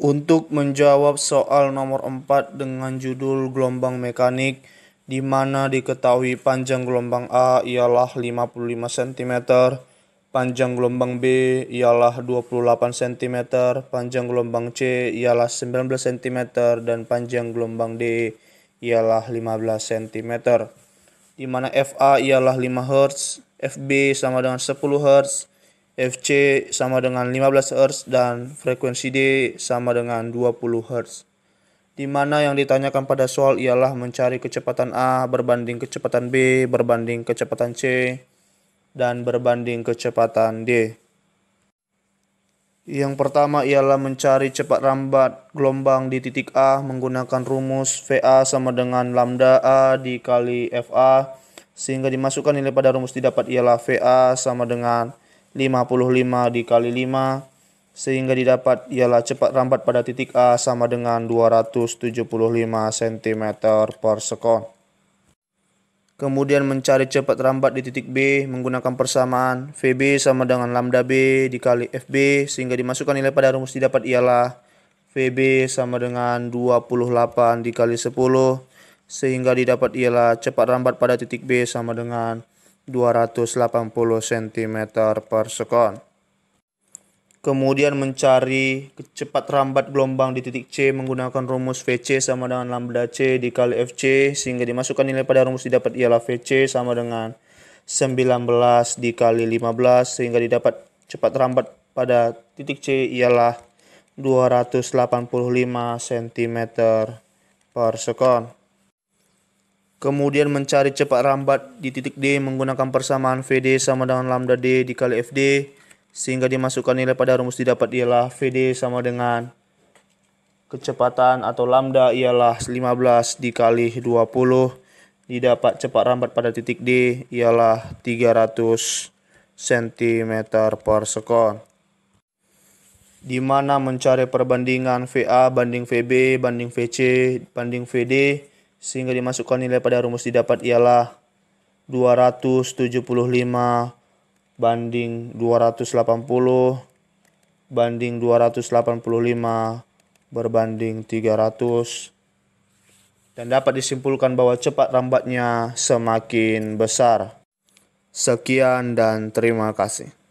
Untuk menjawab soal nomor 4 dengan judul gelombang mekanik, di mana diketahui panjang gelombang A ialah 55 cm, panjang gelombang B ialah 28 cm, panjang gelombang C ialah 19 cm, dan panjang gelombang D ialah 15 cm di mana FA ialah 5 Hz, FB sama dengan 10 Hz, FC sama dengan 15 Hz dan frekuensi D sama dengan 20 Hz. Di mana yang ditanyakan pada soal ialah mencari kecepatan A berbanding kecepatan B berbanding kecepatan C dan berbanding kecepatan D. Yang pertama ialah mencari cepat rambat gelombang di titik A menggunakan rumus VA sama dengan lambda A dikali FA sehingga dimasukkan nilai pada rumus didapat ialah VA sama dengan 55 dikali 5 sehingga didapat ialah cepat rambat pada titik A sama dengan 275 cm per sekon. Kemudian mencari cepat rambat di titik B menggunakan persamaan VB sama dengan lambda B dikali FB sehingga dimasukkan nilai pada rumus didapat ialah VB sama dengan 28 dikali 10 sehingga didapat ialah cepat rambat pada titik B sama dengan 280 cm per sekon kemudian mencari cepat rambat gelombang di titik C menggunakan rumus VC sama dengan lambda C dikali FC sehingga dimasukkan nilai pada rumus didapat ialah VC sama dengan 19 dikali 15 sehingga didapat cepat rambat pada titik C ialah 285 cm per sekon. Kemudian mencari cepat rambat di titik D menggunakan persamaan VD sama dengan lambda D dikali FD sehingga dimasukkan nilai pada rumus didapat ialah VD sama dengan kecepatan atau lambda ialah 15 dikali 20 didapat cepat rambat pada titik D ialah 300 cm per sekon di mana mencari perbandingan VA banding VB banding VC banding VD sehingga dimasukkan nilai pada rumus didapat ialah 275 banding 280 banding 285 berbanding 300 dan dapat disimpulkan bahwa cepat rambatnya semakin besar. Sekian dan terima kasih.